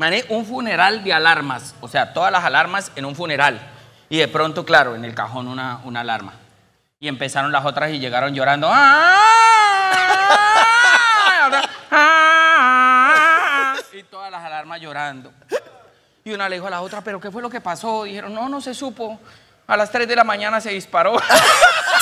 Mané, un funeral de alarmas, o sea, todas las alarmas en un funeral. Y de pronto, claro, en el cajón una, una alarma. Y empezaron las otras y llegaron llorando. Ah, ah, ah, y todas las alarmas llorando. Y una le dijo a la otra, ¿pero qué fue lo que pasó? Dijeron, no, no se supo. A las 3 de la mañana se disparó.